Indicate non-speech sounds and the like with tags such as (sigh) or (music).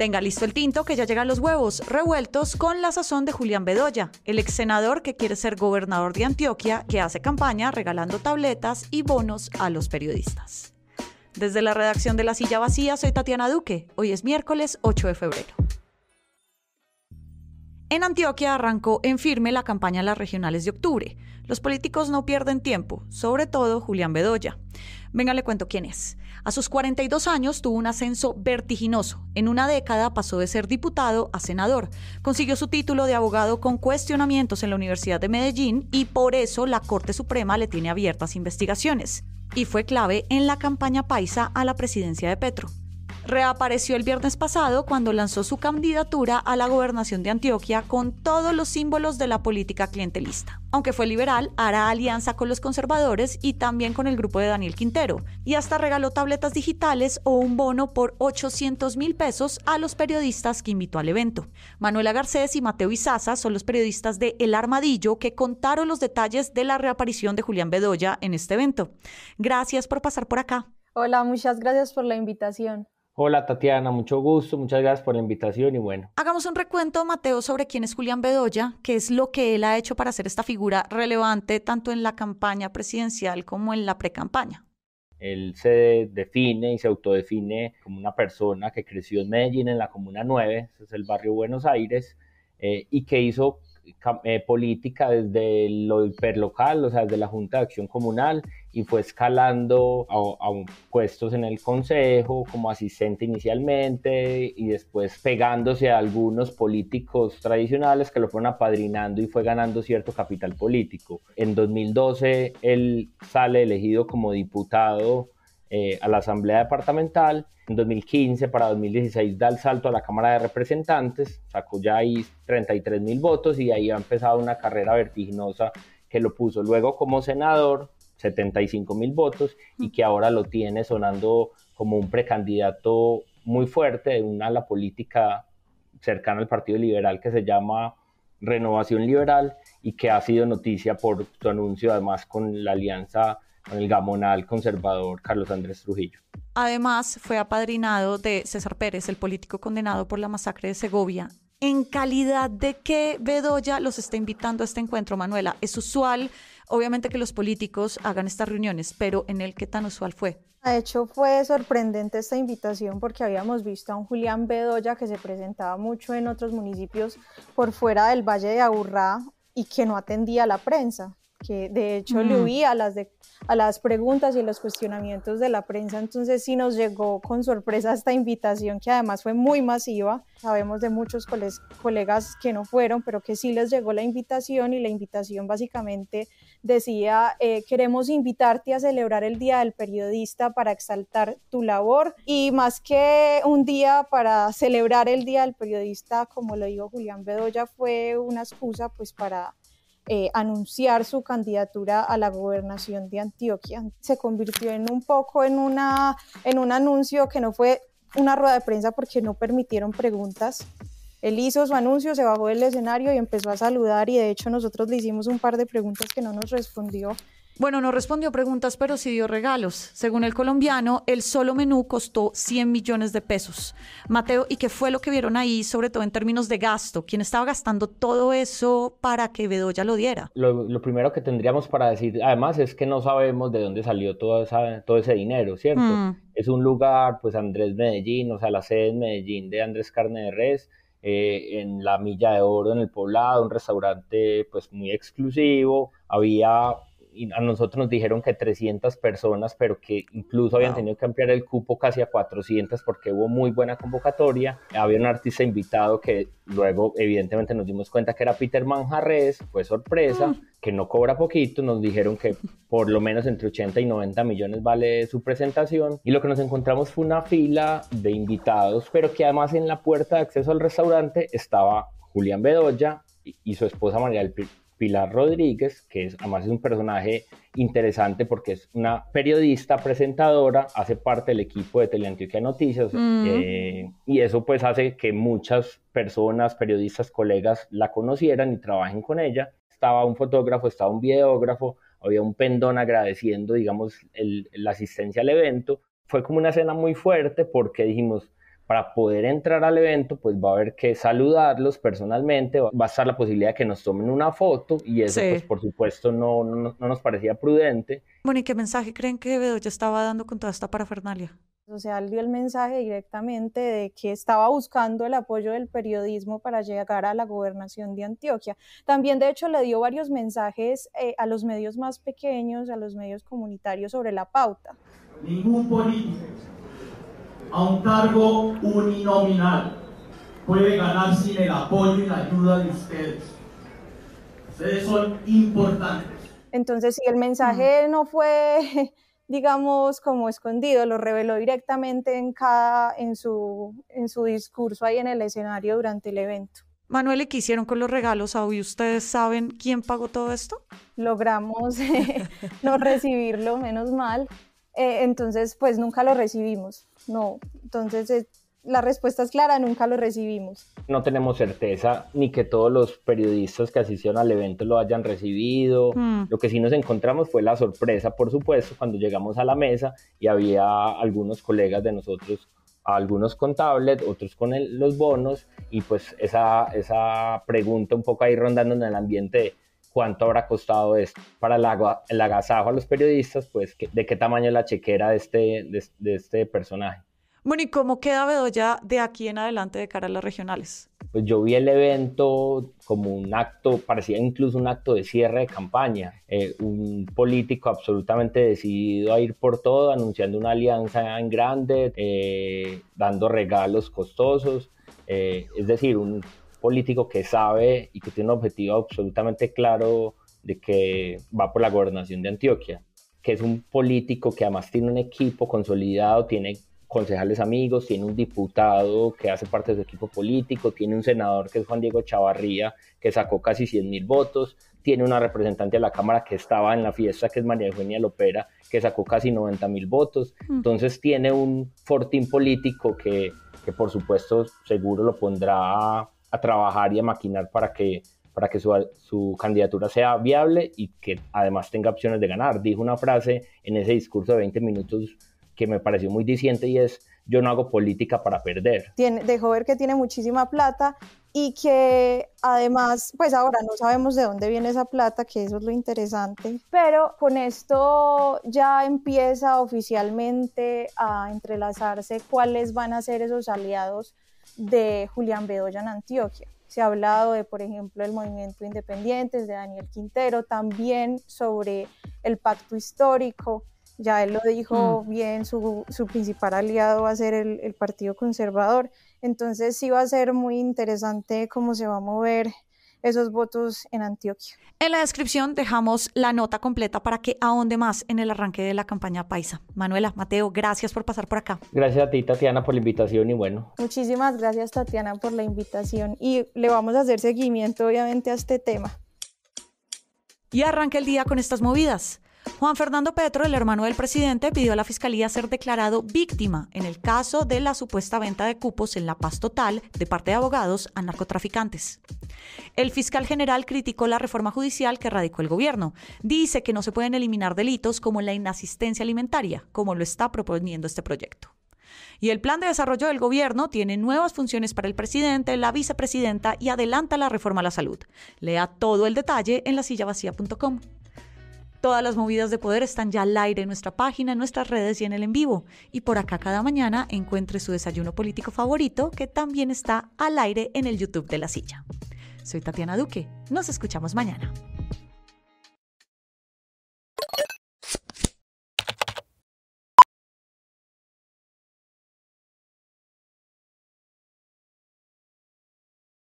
Tenga listo el tinto que ya llegan los huevos revueltos con la sazón de Julián Bedoya, el ex senador que quiere ser gobernador de Antioquia, que hace campaña regalando tabletas y bonos a los periodistas. Desde la redacción de La Silla Vacía soy Tatiana Duque. Hoy es miércoles 8 de febrero. En Antioquia arrancó en firme la campaña a las regionales de octubre. Los políticos no pierden tiempo, sobre todo Julián Bedoya. Venga, le cuento quién es. A sus 42 años tuvo un ascenso vertiginoso. En una década pasó de ser diputado a senador. Consiguió su título de abogado con cuestionamientos en la Universidad de Medellín y por eso la Corte Suprema le tiene abiertas investigaciones. Y fue clave en la campaña paisa a la presidencia de Petro reapareció el viernes pasado cuando lanzó su candidatura a la gobernación de Antioquia con todos los símbolos de la política clientelista. Aunque fue liberal, hará alianza con los conservadores y también con el grupo de Daniel Quintero, y hasta regaló tabletas digitales o un bono por 800 mil pesos a los periodistas que invitó al evento. Manuela Garcés y Mateo Izaza son los periodistas de El Armadillo que contaron los detalles de la reaparición de Julián Bedoya en este evento. Gracias por pasar por acá. Hola, muchas gracias por la invitación. Hola Tatiana, mucho gusto, muchas gracias por la invitación y bueno. Hagamos un recuento, Mateo, sobre quién es Julián Bedoya, qué es lo que él ha hecho para ser esta figura relevante tanto en la campaña presidencial como en la precampaña. Él se define y se autodefine como una persona que creció en Medellín, en la Comuna 9, es el barrio Buenos Aires, eh, y que hizo eh, política desde lo hiperlocal, o sea, desde la Junta de Acción Comunal, y fue escalando a, a, puestos en el Consejo como asistente inicialmente y después pegándose a algunos políticos tradicionales que lo fueron apadrinando y fue ganando cierto capital político. En 2012 él sale elegido como diputado eh, a la Asamblea Departamental, en 2015 para 2016 da el salto a la Cámara de Representantes, sacó ya ahí 33 mil votos y ahí ha empezado una carrera vertiginosa que lo puso luego como senador, 75 mil votos, y que ahora lo tiene sonando como un precandidato muy fuerte de una ala política cercana al Partido Liberal que se llama Renovación Liberal y que ha sido noticia por su anuncio además con la alianza con el gamonal conservador Carlos Andrés Trujillo. Además, fue apadrinado de César Pérez, el político condenado por la masacre de Segovia. ¿En calidad de qué Bedoya los está invitando a este encuentro, Manuela? Es usual, obviamente, que los políticos hagan estas reuniones, pero ¿en el qué tan usual fue? De hecho, fue sorprendente esta invitación porque habíamos visto a un Julián Bedoya que se presentaba mucho en otros municipios por fuera del Valle de Aburrá y que no atendía a la prensa que de hecho le mm. a las, de, a las preguntas y los cuestionamientos de la prensa, entonces sí nos llegó con sorpresa esta invitación que además fue muy masiva. Sabemos de muchos colegas que no fueron, pero que sí les llegó la invitación y la invitación básicamente decía, eh, queremos invitarte a celebrar el Día del Periodista para exaltar tu labor y más que un día para celebrar el Día del Periodista, como lo dijo Julián Bedoya, fue una excusa pues para eh, anunciar su candidatura a la gobernación de Antioquia. Se convirtió en un poco en, una, en un anuncio que no fue una rueda de prensa porque no permitieron preguntas. Él hizo su anuncio, se bajó del escenario y empezó a saludar y de hecho nosotros le hicimos un par de preguntas que no nos respondió bueno, no respondió preguntas, pero sí dio regalos. Según el colombiano, el solo menú costó 100 millones de pesos. Mateo, ¿y qué fue lo que vieron ahí, sobre todo en términos de gasto? ¿Quién estaba gastando todo eso para que Bedoya lo diera? Lo, primero que tendríamos para decir, además, es que no sabemos de dónde salió todo, todo ese dinero, ¿cierto? Mm. Es un lugar, pues Andrés Medellín, o sea, la sede en Medellín de Andrés Carne de Res, eh, en la Milla de Oro, en el Poblado, un restaurante pues muy exclusivo, había y a nosotros nos dijeron que 300 personas, pero que incluso habían tenido que ampliar el cupo casi a 400 porque hubo muy buena convocatoria. Había un artista invitado que luego evidentemente nos dimos cuenta que era Peter Manjarres, fue sorpresa, ah. que no cobra poquito, nos dijeron que por lo menos entre 80 y 90 millones vale su presentación. Y lo que nos encontramos fue una fila de invitados, pero que además en la puerta de acceso al restaurante estaba Julián Bedoya, y su esposa María del Pilar Rodríguez, que es, además es un personaje interesante porque es una periodista presentadora, hace parte del equipo de Teleantioquia Noticias eh, y eso pues hace que muchas personas, periodistas, colegas la conocieran y trabajen con ella. Estaba un fotógrafo, estaba un videógrafo, había un pendón agradeciendo, digamos, la asistencia al evento. Fue como una escena muy fuerte porque dijimos, para poder entrar al evento, pues va a haber que saludarlos personalmente, va a estar la posibilidad de que nos tomen una foto y eso, pues por supuesto, no, no, nos parecía prudente. Bueno, ¿y qué mensaje creen que Bedoya estaba dando con toda esta parafernalia? O sea, él dio el mensaje directamente de que estaba buscando el apoyo del periodismo para llegar a la gobernación de Antioquia. También, de hecho, le dio varios mensajes eh, a los medios más pequeños, a los medios comunitarios sobre la pauta. Ningún político a un cargo uninominal puede ganar sin el apoyo y la ayuda de ustedes. Ustedes son importantes. Entonces, si el mensaje mm. no fue, (laughs) digamos, como escondido, lo reveló directamente en cada, en su, en su discurso ahí en el escenario durante el evento. Manuel, ¿y qué hicieron con los regalos? ¿Hoy ustedes saben quién pagó todo esto? Logramos (laughs) no recibirlo, menos mal. Eh, entonces, pues nunca lo recibimos. No, entonces eh, la respuesta es clara, nunca lo recibimos. No tenemos certeza ni que todos los periodistas que asistieron al evento lo hayan recibido. Mm. Lo que sí nos encontramos fue la sorpresa, por supuesto, cuando llegamos a la mesa y había algunos colegas de nosotros algunos con tablet, otros con los bonos, y pues esa, esa pregunta un poco ahí rondando en el ambiente de, cuánto habrá costado esto. Para el, agua, el agasajo a los periodistas, pues, ¿de qué tamaño es la chequera de este, de, este personaje? Bueno, ¿y cómo queda Bedoya de aquí en adelante de cara a las regionales? Pues yo vi el evento como un acto, parecía incluso un acto de cierre de campaña. Eh, un político absolutamente decidido a ir por todo, anunciando una alianza en grande, eh, dando regalos costosos. Eh, es decir, un político que sabe y que tiene un objetivo absolutamente claro de que va por la gobernación de Antioquia, que es un político que además tiene un equipo consolidado, tiene concejales amigos, tiene un diputado que hace parte de su equipo político, tiene un senador que es Juan Diego Chavarría, que sacó casi 100 mil votos, tiene una representante de la Cámara que estaba en la fiesta, que es María Eugenia Lopera, que sacó casi 90 mil votos. Mm. Entonces tiene un fortín político que, que por supuesto seguro lo pondrá a trabajar y a maquinar para que, para que su, candidatura sea viable y que además tenga opciones de ganar. Dijo una frase en ese discurso de 20 minutos que me pareció muy diciente y es, yo no hago política para perder. Tiene, dejó ver que tiene muchísima plata y que además, pues ahora no sabemos de dónde viene esa plata, que eso es lo interesante, pero con esto ya empieza oficialmente a entrelazarse cuáles van a ser esos aliados de Julián Bedoya en Antioquia. Se ha hablado de, por ejemplo, el movimiento Independientes, de Daniel Quintero, también sobre el pacto histórico. Ya él lo dijo mm. bien, su, principal aliado va a ser el, el Partido Conservador. Entonces sí va a ser muy interesante cómo se va a mover esos votos en Antioquia. En la descripción dejamos la nota completa para que ahonde más en el arranque de la campaña paisa. Manuela, Mateo, gracias por pasar por acá. Gracias a ti, Tatiana, por la invitación y bueno. Muchísimas gracias, Tatiana, por la invitación y le vamos a hacer seguimiento, obviamente, a este tema. Y arranca el día con estas movidas. Juan Fernando Petro, el hermano del presidente, pidió a la fiscalía ser declarado víctima en el caso de la supuesta venta de cupos en La Paz Total de parte de abogados a narcotraficantes. El fiscal general criticó la reforma judicial que radicó el gobierno. Dice que no se pueden eliminar delitos como la inasistencia alimentaria, como lo está proponiendo este proyecto. Y el plan de desarrollo del gobierno tiene nuevas funciones para el presidente, la vicepresidenta y adelanta la reforma a la salud. Lea todo el detalle en la vacía.com Todas las movidas de poder están ya al aire en nuestra página, en nuestras redes y en el en vivo. Y por acá cada mañana encuentre su desayuno político favorito que también está al aire en el YouTube de la silla. Soy Tatiana Duque. Nos escuchamos mañana.